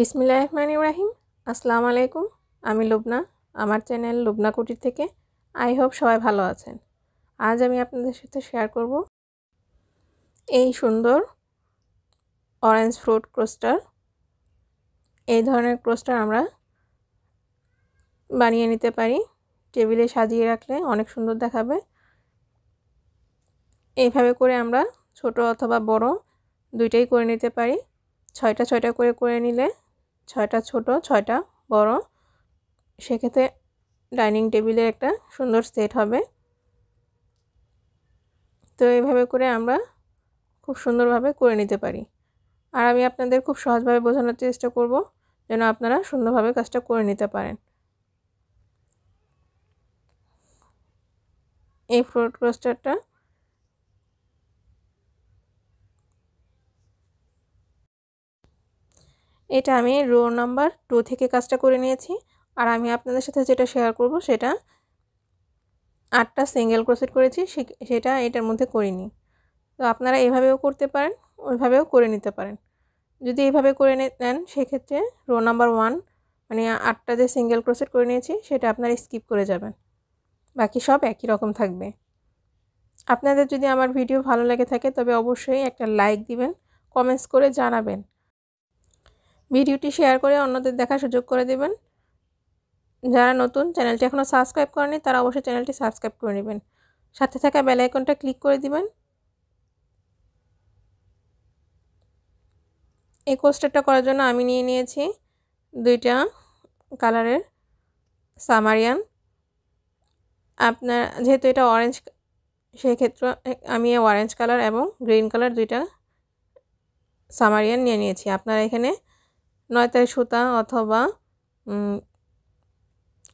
বিসমিল্লা রহমান ইব্রাহিম আসসালামু আলাইকুম আমি লুবনা আমার চ্যানেল লুবনা কুটির থেকে আই হোপ সবাই ভালো আছেন আজ আমি আপনাদের সাথে শেয়ার করব এই সুন্দর অরেঞ্জ ফ্রুট ক্রোস্টার এই ধরনের ক্রোস্টার আমরা বানিয়ে নিতে পারি টেবিলে সাজিয়ে রাখলে অনেক সুন্দর দেখাবে এইভাবে করে আমরা ছোট অথবা বড় দুইটাই করে নিতে পারি ছয়টা ছয়টা করে করে নিলে ছয়টা ছোট ছয়টা বড় সেক্ষেত্রে ডাইনিং টেবিলের একটা সুন্দর সেট হবে তো এইভাবে করে আমরা খুব সুন্দরভাবে করে নিতে পারি আর আমি আপনাদের খুব সহজভাবে বোঝানোর চেষ্টা করব যেন আপনারা সুন্দরভাবে কাজটা করে নিতে পারেন এই ফ্রুট ক্রস্টারটা এটা আমি রো নাম্বার টু থেকে কাজটা করে নিয়েছি আর আমি আপনাদের সাথে যেটা শেয়ার করব সেটা আটটা সিঙ্গেল ক্রোসেট করেছি সেটা এটার মধ্যে করিনি তো আপনারা এভাবেও করতে পারেন ওইভাবেও করে নিতে পারেন যদি এইভাবে করে নেন সেক্ষেত্রে রো নাম্বার ওয়ান মানে আটটা যে সিঙ্গেল ক্রোসেট করে নিয়েছি সেটা আপনারা স্কিপ করে যাবেন বাকি সব একই রকম থাকবে আপনাদের যদি আমার ভিডিও ভালো লাগে থাকে তবে অবশ্যই একটা লাইক দিবেন কমেন্টস করে জানাবেন ভিডিওটি শেয়ার করে অন্যদের দেখার সুযোগ করে দেবেন যারা নতুন চ্যানেলটি এখনও সাবস্ক্রাইব করেনি তারা অবশ্যই চ্যানেলটি সাবস্ক্রাইব করে নেবেন সাথে থাকা বেল আইকনটা ক্লিক করে দিবেন এই কোস্টারটা করার জন্য আমি নিয়ে নিয়েছি দুইটা কালারের সামারিয়ান আপনার যেহেতু এটা অরেঞ্জ সেক্ষেত্রে আমি অরেঞ্জ কালার এবং গ্রিন কালার দুইটা সামারিয়ান নিয়ে নিয়েছি আপনারা এখানে নয়তারি সুতা অথবা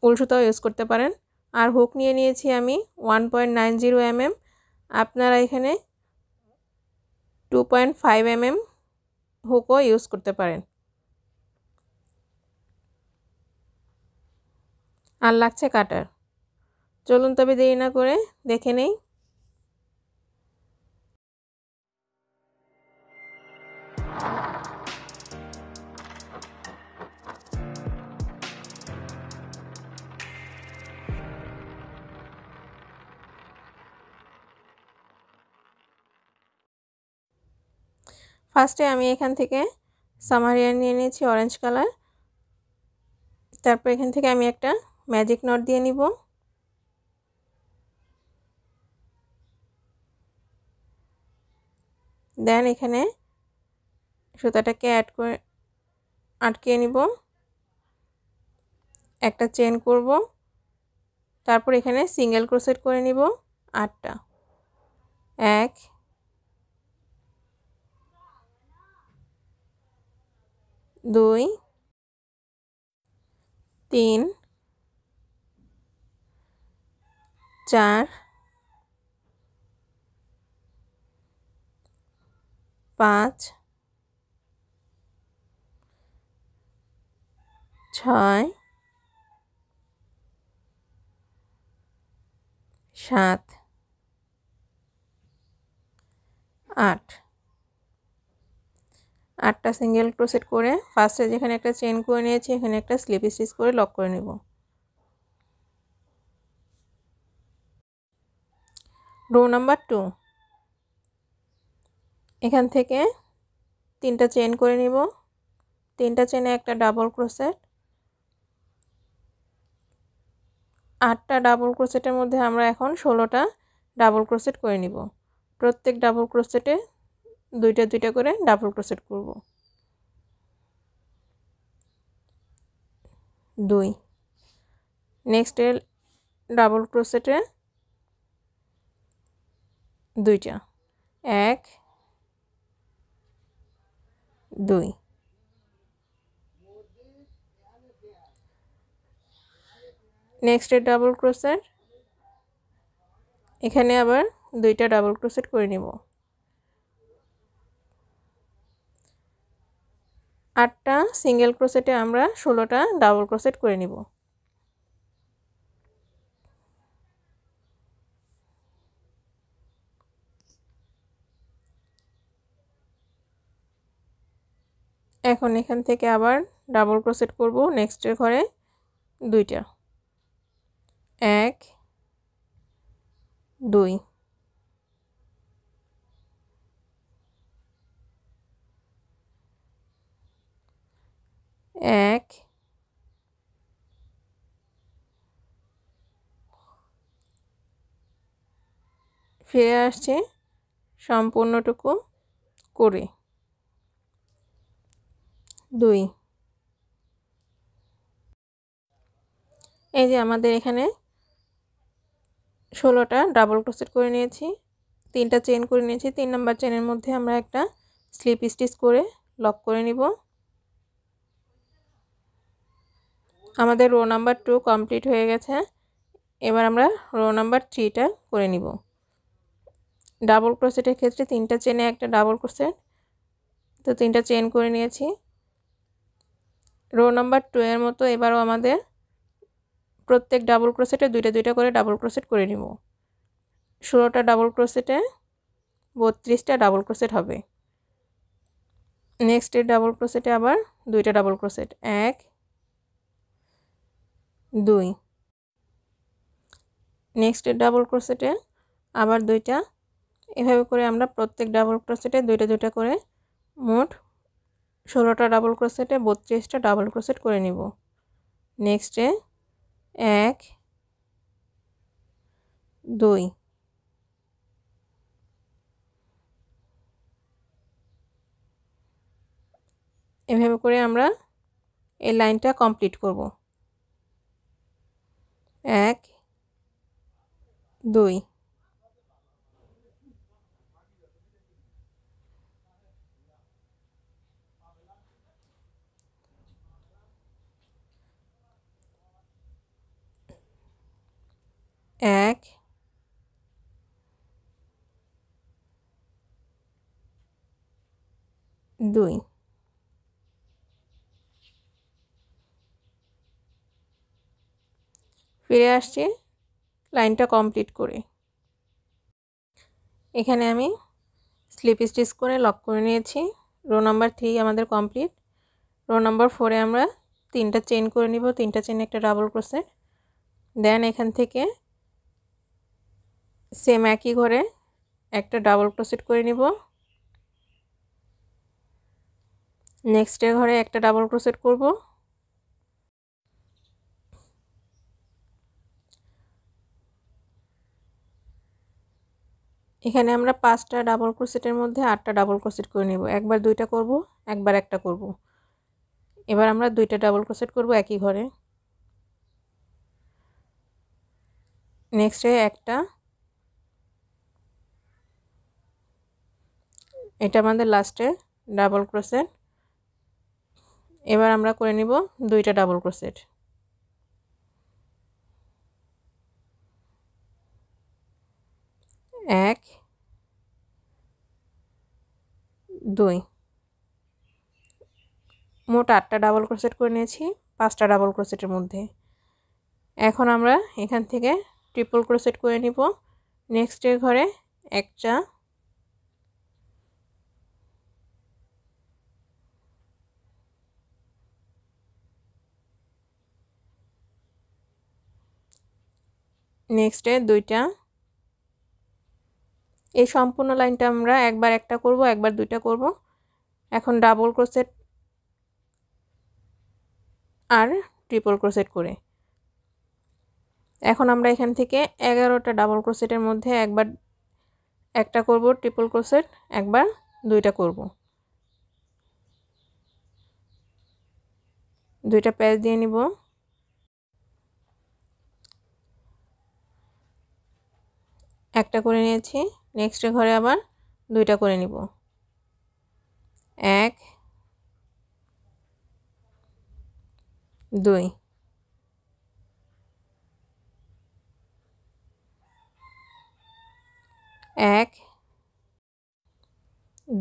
উল সুতাও ইউজ করতে পারেন আর হুক নিয়ে নিয়েছি আমি one point nine zero MM আপনারা এখানে টু পয়েন্ট ফাইভ এমএম হুকও ইউজ করতে পারেন আর লাগছে কাটার চলুন তবে দেরি না করে দেখে নেই ফার্স্টে আমি এখান থেকে সামারিয়ান নিয়ে নিয়েছি অরেঞ্জ কালার তারপর এখান থেকে আমি একটা ম্যাজিক নট দিয়ে নিব দেন এখানে সুতাটাকে অ্যাড করে আটকে নিব একটা চেন করব তারপর এখানে সিঙ্গেল ক্রোসেট করে নিব আটটা এক দুই তিন চার পাঁচ ছয় সাত আট আটটা সিঙ্গেল ক্রোসেট করে ফার্স্টে যেখানে একটা চেন করে নিয়েছি এখানে একটা স্লিপ স্টিচ করে লক করে নেব রো নাম্বার টু এখান থেকে তিনটা চেন করে নিব তিনটা চেনে একটা ডাবল ক্রোসেট আটটা ডাবল ক্রোসেটের মধ্যে আমরা এখন ষোলোটা ডাবল ক্রোসেট করে নিব প্রত্যেক ডাবল ক্রোসেটে দুইটা দুইটা করে ডাবল ক্রোসেট করব দুই নেক্সট এর ডাবল ক্রোসেটে দুইটা এক দুই নেক্সট এর ডাবল ক্রোসেট এখানে আবার দুইটা ডাবল ক্রোসেট করে নেব আটটা সিঙ্গেল ক্রোসেটে আমরা ষোলোটা ডাবল ক্রোসেট করে নিব এখন এখান থেকে আবার ডাবল ক্রোসেট করব নেক্সটের ঘরে দুইটা এক দুই এক ফিরে আসছে সম্পূর্ণটুকু করে দুই এই যে আমাদের এখানে ষোলোটা ডাবল ক্রোসেট করে নিয়েছি তিনটা চেন করে নিয়েছি তিন নাম্বার চেনের মধ্যে আমরা একটা স্লিপ স্টিচ করে লক করে নিব আমাদের রো নাম্বার টু কমপ্লিট হয়ে গেছে এবার আমরা রো নাম্বার থ্রিটা করে নিব ডাবল ক্রোসেটের ক্ষেত্রে তিনটা চেনে একটা ডাবল ক্রোসেট তো তিনটা চেন করে নিয়েছি রো নাম্বার টু এর মতো এবারও আমাদের প্রত্যেক ডাবল ক্রোসেটে দুইটা দুইটা করে ডাবল ক্রোসেট করে নিব ষোলোটা ডাবল ক্রোসেটে বত্রিশটা ডাবল ক্রোসেট হবে নেক্সটের ডাবল ক্রোসেটে আবার দুইটা ডাবল ক্রোসেট এক দুই নেক্সট ডাবল ক্রোসেটে আবার দুইটা এভাবে করে আমরা প্রত্যেক ডাবল ক্রোসেটে দুইটা দুইটা করে মোট ষোলোটা ডাবল ক্রোসেটে বত্রিশটা ডাবল ক্রোসেট করে নিব নেক্সটে এক দুই এভাবে করে আমরা এই লাইনটা কমপ্লিট করব এক দুই এক দুই ফিরে আসছি লাইনটা কমপ্লিট করে এখানে আমি স্লিপ স্টিচ করে লক করে নিয়েছি রো নাম্বার থ্রি আমাদের কমপ্লিট রো নাম্বার ফোরে আমরা তিনটা চেন করে নিব তিনটা চেন একটা ডাবল ক্রোসের দেন এখান থেকে সেম একই ঘরে একটা ডাবল ক্রোসেট করে নিব নেক্সটের ঘরে একটা ডাবল ক্রোসেট করব এখানে আমরা পাঁচটা ডাবল ক্রোসেটের মধ্যে আটটা ডাবল ক্রোসেট করে নেব একবার দুইটা করব একবার একটা করব এবার আমরা দুইটা ডাবল ক্রোসেট করব একই ঘরে নেক্সটে একটা এটা আমাদের লাস্টে ডাবল ক্রোসেট এবার আমরা করে নিব দুইটা ডাবল ক্রোসেট এক দুই মোট আটটা ডাবল ক্রোসেট করে নিয়েছি পাঁচটা ডাবল ক্রোসেটের মধ্যে এখন আমরা এখান থেকে ট্রিপল ক্রোসেট করে নিব নেক্সটের ঘরে একটা নেক্সটে দুইটা এই সম্পূর্ণ লাইনটা আমরা একবার একটা করব একবার দুইটা করব এখন ডাবল ক্রোসেট আর ট্রিপল ক্রোসেট করে এখন আমরা এখান থেকে এগারোটা ডাবল ক্রোসেটের মধ্যে একবার একটা করব ট্রিপল ক্রোসেট একবার দুইটা করব দুইটা প্যাচ দিয়ে নিব একটা করে নিয়েছি নেক্সট ঘরে আবার দুইটা করে নিব এক দুই এক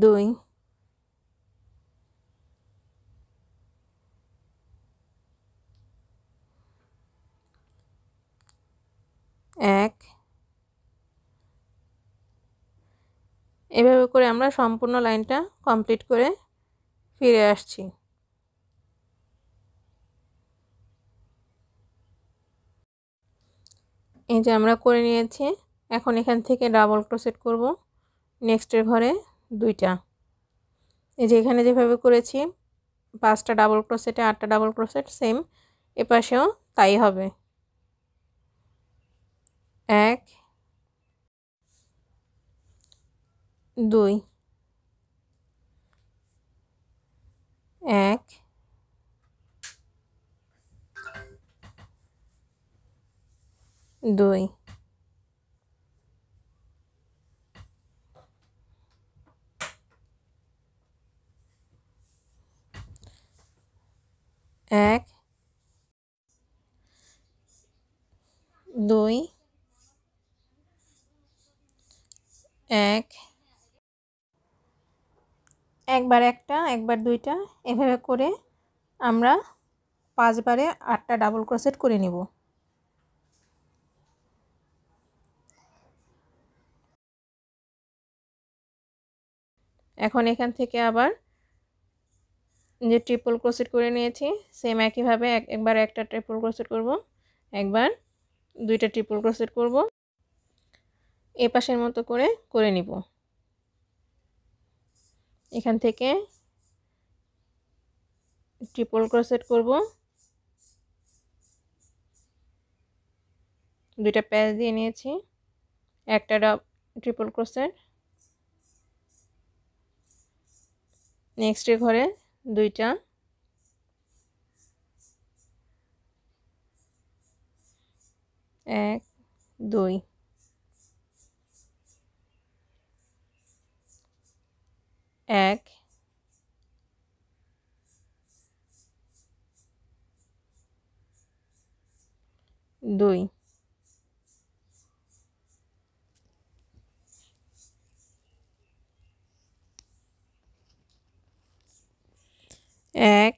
দুই এক এভাবে করে আমরা সম্পূর্ণ লাইনটা কমপ্লিট করে ফিরে আসছি এই যে আমরা করে নিয়েছি এখন এখান থেকে ডাবল ক্রোসেট করব নেক্সটের ঘরে দুইটা এই যে এখানে যেভাবে করেছি পাঁচটা ডাবল ক্রোসেটে আটটা ডাবল ক্রোসেট সেম এপাশেও তাই হবে এক দুই এক দুই এক দুই এক একবার একটা একবার দুইটা এভাবে করে আমরা পাঁচবারে আটটা ডাবল ক্রসেট করে নেব এখন এখান থেকে আবার যে ট্রিপল ক্রসেট করে নিয়েছি সেম একইভাবে একবার একটা ট্রিপল ক্রসেট করব একবার দুইটা ট্রিপল ক্রসেট করব এ পাশের মতো করে করে নিব এখান থেকে ট্রিপল ক্রসেট করব দুইটা প্যাচ দিয়ে নিয়েছি একটা ডাব ট্রিপল ক্রসেট নেক্সট ঘরে দুইটা এক দুই এক দুই এক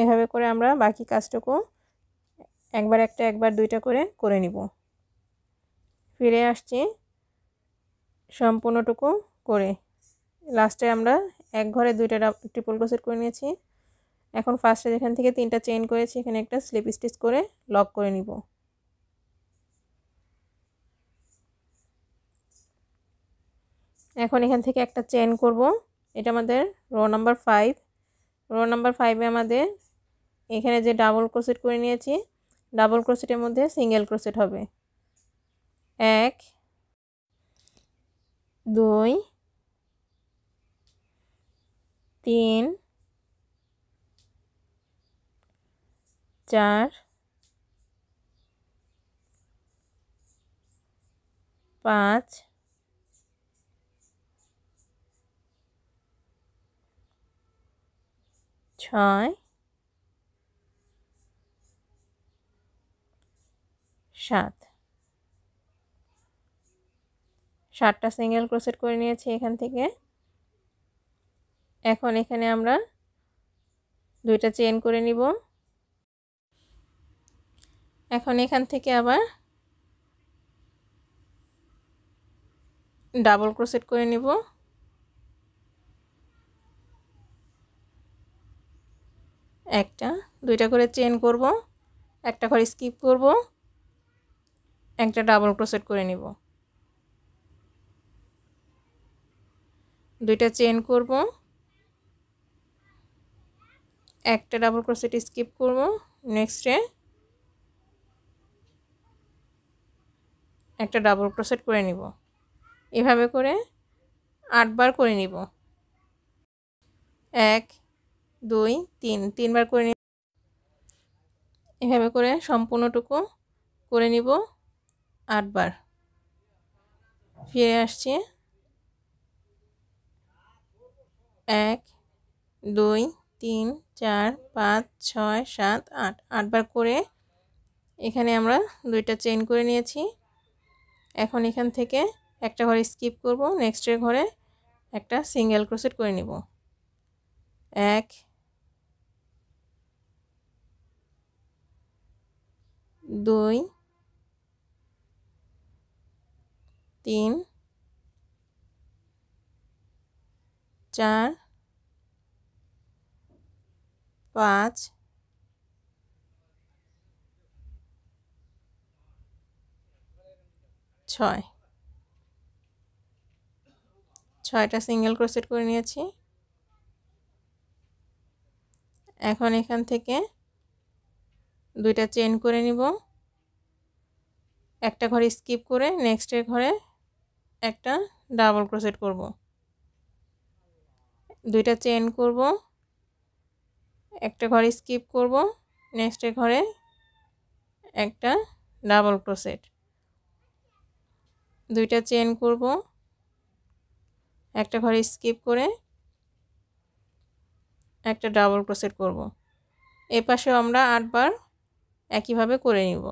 এভাবে করে আমরা বাকি কাজটুকু একবার একটা একবার দুইটা করে করে নিব ফিরে আসছি সম্পূর্ণটুকু করে লাস্টে আমরা এক ঘরে দুইটা ট্রিপল ক্রোসেট করে নিয়েছি এখন ফার্স্টে যেখান থেকে তিনটা চেন করেছি এখানে একটা স্লিপ স্টিচ করে লক করে নিব এখন এখান থেকে একটা চেন করব এটা আমাদের row number five row number ফাইভে আমাদের এখানে যে ডাবল ক্রোসেট করে নিয়েছি ডাবল ক্রোসেটের মধ্যে সিঙ্গেল ক্রোসেট হবে এক দুই তিন চার পাঁচ ছয় সাত সাতটা সিঙ্গেল ক্রোসেট করে নিয়েছি এখান থেকে এখন এখানে আমরা দুইটা চেন করে নিব এখন এখান থেকে আবার ডাবল ক্রোসেট করে নিব একটা দুইটা করে চেন করব একটা করে স্কিপ করব একটা ডাবল ক্রোসেট করে নিব দুইটা চেন করব একটা ডাবল ক্রোসেট স্কিপ করব নেক্সটে একটা ডাবল ক্রোসেট করে নিব এভাবে করে আটবার করে নিব এক দুই তিন তিনবার করে নিব এভাবে করে সম্পূর্ণটুকু করে নিব আটবার ফিরে আসছি এক দুই তিন চার পাঁচ ছয় সাত আট আটবার করে এখানে আমরা দুইটা চেন করে নিয়েছি এখন এখান থেকে একটা ঘরে স্কিপ করব নেক্সটের ঘরে একটা সিঙ্গেল ক্রোসেট করে নিব এক দুই তিন চার পাঁচ ছয় ছয়টা সিঙ্গেল ক্রোসেট করে নিয়েছি এখন এখান থেকে দুইটা চেন করে নিব একটা ঘরে স্কিপ করে নেক্সটের ঘরে একটা ডাবল ক্রোসেট করব দুইটা চেন করব একটা ঘরে স্কিপ করব নেক্সটের ঘরে একটা ডাবল ক্রোসেট দুইটা চেন করব একটা ঘরে স্কিপ করে একটা ডাবল ক্রোসেট করব এ পাশে আমরা আটবার একইভাবে করে নিব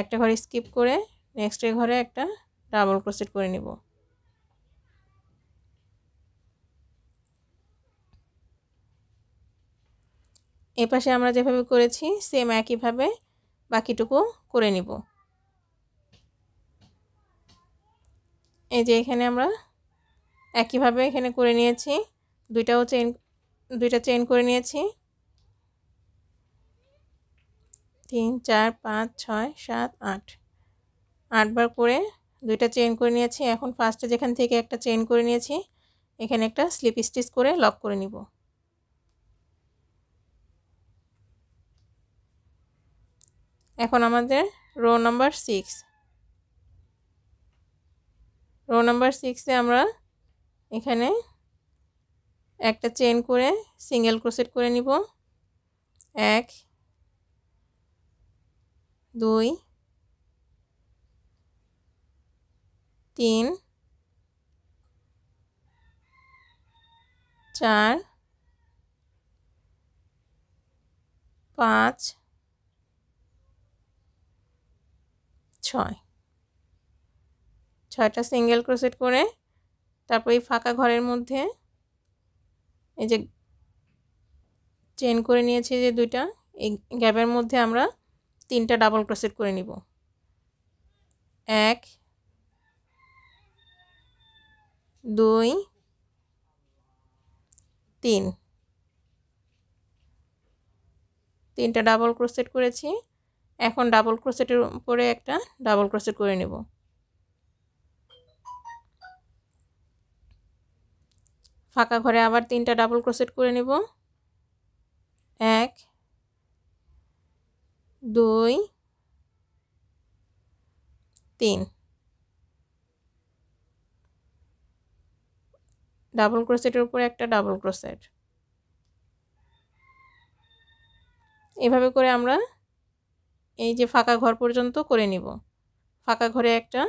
একটা ঘরে স্কিপ করে নেক্সটের ঘরে একটা ডাবল ক্রোসেট করে নিব এ পাশে আমরা যেভাবে করেছি সেম একইভাবে বাকিটুকু করে নিব এই যে এখানে আমরা একইভাবে এখানে করে নিয়েছি দুইটাও চেন দুইটা চেন করে নিয়েছি তিন চার পাঁচ ছয় সাত আট আটবার করে দুইটা চেন করে নিয়েছি এখন ফার্স্টে যেখান থেকে একটা চেন করে নিয়েছি এখানে একটা স্লিপ স্টিচ করে লক করে নিব এখন আমাদের row number six row number সিক্সে আমরা এখানে একটা চেন করে সিঙ্গেল ক্রোসেট করে নিব এক দুই তিন চার পাঁচ ছয় ছয়টা সিঙ্গেল ক্রোসেট করে তারপর এই ফাঁকা ঘরের মধ্যে এই যে চেন করে নিয়েছি যে দুইটা এই গ্যাপের মধ্যে আমরা তিনটা ডাবল ক্রোসেট করে নিব এক দুই তিন তিনটা ডাবল ক্রোসেট করেছি এখন ডাবল ক্রোসেটের উপরে একটা ডাবল ক্রোসেট করে নেব ফাঁকা ঘরে আবার তিনটা ডাবল ক্রোসেট করে নেব এক দুই তিন ডাবল ক্রোসেটের উপরে একটা ডাবল ক্রোসেট এভাবে করে আমরা এই যে ফাঁকা ঘর পর্যন্ত করে নিব ফাঁকা ঘরে একটা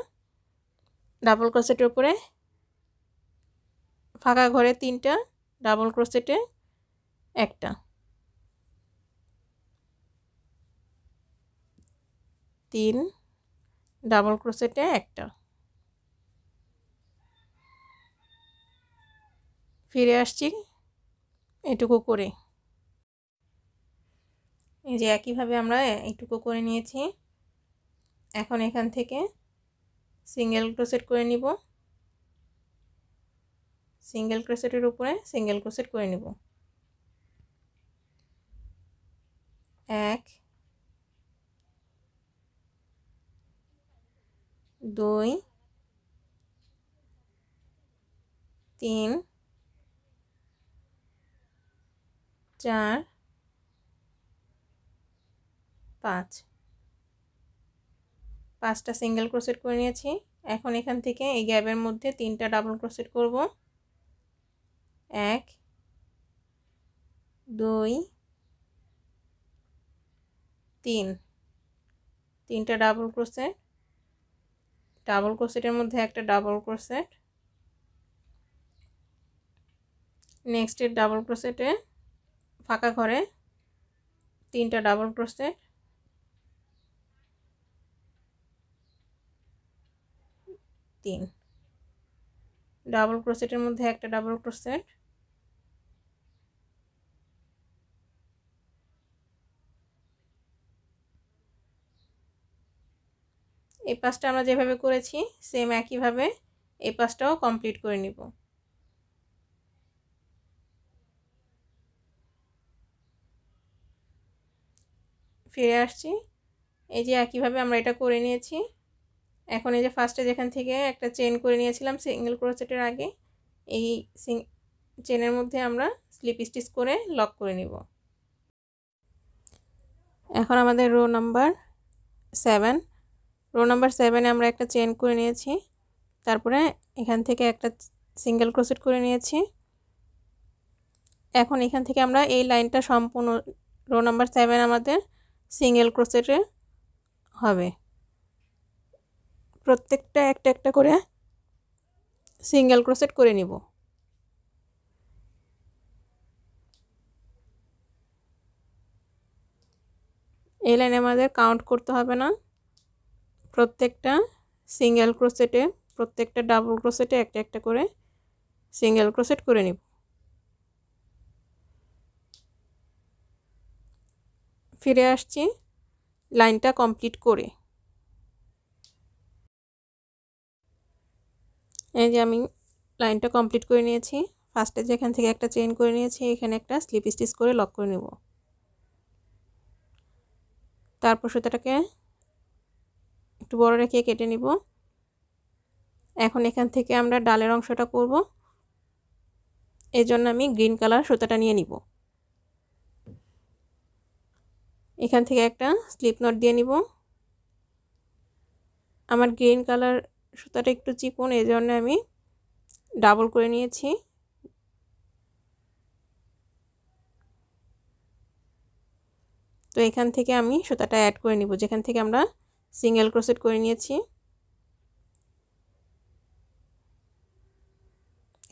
ডাবল ক্রোসেটের উপরে ফাঁকা ঘরে তিনটা ডাবল ক্রোসেটে একটা তিন ডাবল ক্রোসেটে একটা ফিরে আসছি এটুকু করে এই যে একইভাবে আমরা এটুকু করে নিয়েছি এখন এখান থেকে সিঙ্গেল ক্রোসেট করে নিব সিঙ্গেল ক্রোসেটের উপরে সিঙ্গেল ক্রোসেট করে নিব এক দুই তিন চার পাঁচ পাঁচটা সিঙ্গেল ক্রোসেট করে নিয়েছি এখন এখান থেকে এই গ্যাপের মধ্যে তিনটা ডাবল ক্রোসেট করব এক দুই তিন তিনটা ডাবল ক্রোসেট ডাবল ক্রোসেটের মধ্যে একটা ডাবল ক্রোসেট নেক্সটের ডাবল ক্রোসেটে ফাঁকা ঘরে তিনটা ডাবল ক্রোশেট তিন ডাবল ক্রোসেটের মধ্যে একটা ডাবল ক্রোসেট এই পাঁচটা আমরা যেভাবে করেছি সেম একইভাবে এই পাঁচটাও কমপ্লিট করে নিব ফিরে আসছি এই যে একইভাবে আমরা এটা করে নিয়েছি এখন এই যে ফার্স্টে যেখান থেকে একটা চেন করে নিয়েছিলাম সিঙ্গেল ক্রোসেটের আগে এই সিং চেনের মধ্যে আমরা স্লিপ স্টিচ করে লক করে নিব এখন আমাদের row number seven row number সেভেনে আমরা একটা চেন করে নিয়েছি তারপরে এখান থেকে একটা সিঙ্গেল ক্রোসেট করে নিয়েছি এখন এখান থেকে আমরা এই লাইনটা সম্পূর্ণ রো নাম্বার সেভেন আমাদের সিঙ্গেল ক্রোসেটে হবে প্রত্যেকটা একটা একটা করে সিঙ্গেল ক্রোসেট করে নিব এই লাইনে আমাদের কাউন্ট করতে হবে না প্রত্যেকটা সিঙ্গেল ক্রোসেটে প্রত্যেকটা ডাবল ক্রোসেটে একটা একটা করে সিঙ্গেল ক্রোসেট করে নিব ফিরে আসছি লাইনটা কমপ্লিট করে এই যে আমি লাইনটা কমপ্লিট করে নিয়েছি ফার্স্টে যেখান থেকে একটা চেন করে নিয়েছি এখানে একটা স্লিপ স্টিচ করে লক করে নেব তারপর সুতাটাকে একটু বড় রেখে কেটে নিব এখন এখান থেকে আমরা ডালের অংশটা করব এজন্য আমি গ্রিন কালার সুতাটা নিয়ে নিব এখান থেকে একটা স্লিপ নট দিয়ে নিব আমার গ্রিন কালার সুতাটা একটু চিকন এই জন্য আমি ডাবল করে নিয়েছি তো এখান থেকে আমি সুতাটা অ্যাড করে নিব যেখান থেকে আমরা সিঙ্গেল ক্রোসেট করে নিয়েছি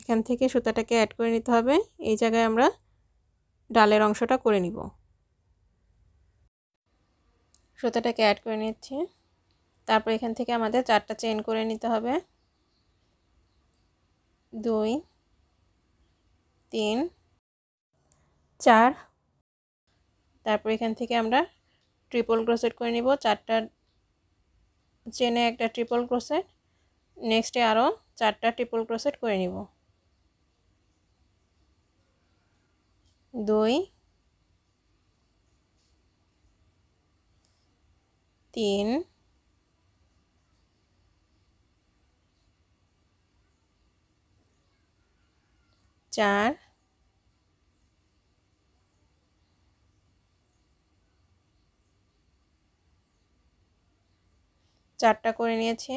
এখান থেকে সুতাটাকে অ্যাড করে নিতে হবে এই জায়গায় আমরা ডালের অংশটা করে নিব সুতোটাকে অ্যাড করে নিচ্ছি তারপর এখান থেকে আমাদের চারটা চেন করে নিতে হবে দুই তিন চার তারপর এখান থেকে আমরা ট্রিপল ক্রোসেট করে নিব চারটা চেনে একটা ট্রিপল ক্রোসেট নেক্সটে আরও চারটা ট্রিপল ক্রোসেট করে নিব দুই তিন চার চারটা করে নিয়েছি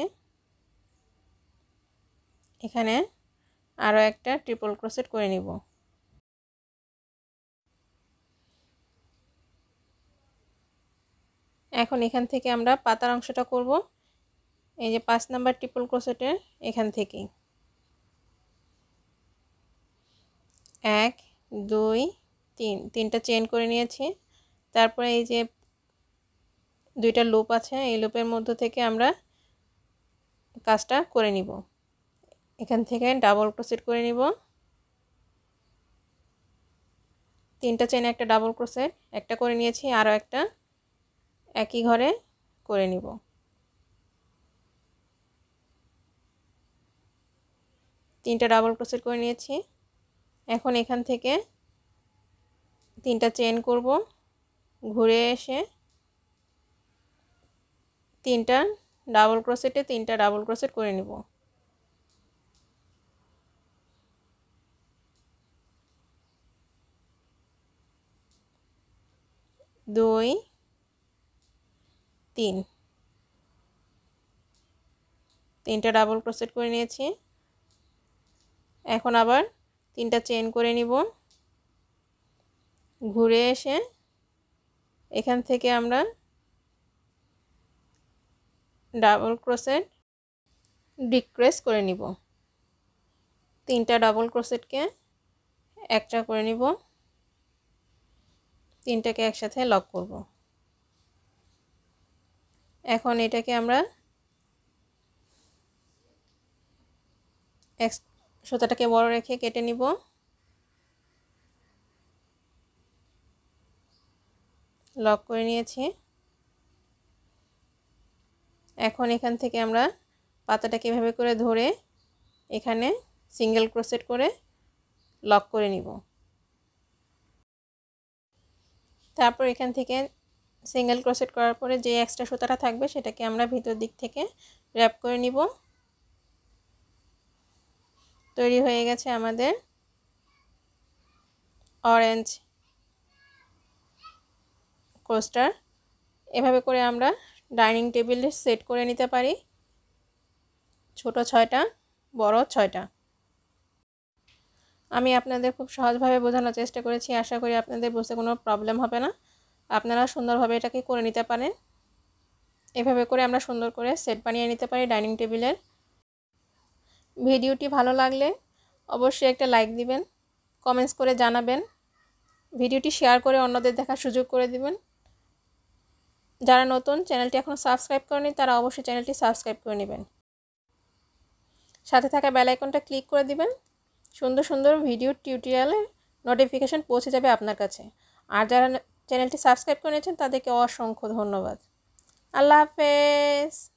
এখানে আরও একটা ট্রিপল ক্রোসেট করে নিব এখন এখান থেকে আমরা পাতার অংশটা করব এই যে পাঁচ নাম্বার ট্রিপল ক্রোসেটের এখান থেকেই এক দুই তিন তিনটা চেন করে নিয়েছি তারপরে এই যে দুইটা লুপ আছে এই লুপের মধ্য থেকে আমরা কাজটা করে নিব এখান থেকে ডাবল ক্রোসেট করে নিব তিনটা চেন একটা ডাবল ক্রোসেট একটা করে নিয়েছি আরও একটা একই ঘরে করে নিব তিনটা ডাবল ক্রোসেট করে নিয়েছি এখন এখান থেকে তিনটা চেন করব ঘুরে এসে তিনটা ডাবল ক্রোসেটে তিনটা ডাবল ক্রোসেট করে নিব দুই তিন তিনটা ডাবল ক্রোসেট করে নিয়েছি এখন আবার তিনটা চেন করে নিব ঘুরে এসে এখান থেকে আমরা ডাবল ক্রোসেট ডিক্রেস করে নিব তিনটা ডাবল ক্রোসেটকে একটা করে নিব তিনটাকে একসাথে লক করবো এখন এটাকে আমরা এক সুতাটাকে বড় রেখে কেটে নিব লক করে নিয়েছি এখন এখান থেকে আমরা পাতাটাকে এভাবে করে ধরে এখানে সিঙ্গেল ক্রোসেট করে লক করে নিব তারপর এখান থেকে সিঙ্গেল ক্রোসেট করার পরে যে এক্সট্রা সুতাটা থাকবে সেটাকে আমরা ভিতর দিক থেকে র্যাপ করে নিব তৈরি হয়ে গেছে আমাদের অরেঞ্জ কোস্টার এভাবে করে আমরা ডাইনিং টেবিল সেট করে নিতে পারি ছোট ছয়টা বড় ছয়টা আমি আপনাদের খুব সহজভাবে বোঝানোর চেষ্টা করেছি আশা করি আপনাদের বুঝতে কোনো প্রবলেম হবে না আপনারা সুন্দরভাবে এটাকে করে নিতে পারেন এভাবে করে আমরা সুন্দর করে সেট বানিয়ে নিতে পারি ডাইনিং টেবিলের ভিডিওটি ভালো লাগলে অবশ্যই একটা লাইক দিবেন কমেন্টস করে জানাবেন ভিডিওটি শেয়ার করে অন্যদের দেখার সুযোগ করে দিবেন যারা নতুন চ্যানেলটি এখন সাবস্ক্রাইব করেনি তারা অবশ্যই চ্যানেলটি সাবস্ক্রাইব করে নেবেন সাথে থাকা বেল আইকনটা ক্লিক করে দিবেন সুন্দর সুন্দর ভিডিও টিউটোরিয়ালে নোটিফিকেশান পৌঁছে যাবে আপনার কাছে আর যারা চ্যানেলটি সাবস্ক্রাইব করে নিয়েছেন তাদেরকে অসংখ্য ধন্যবাদ আল্লাহ হাফেজ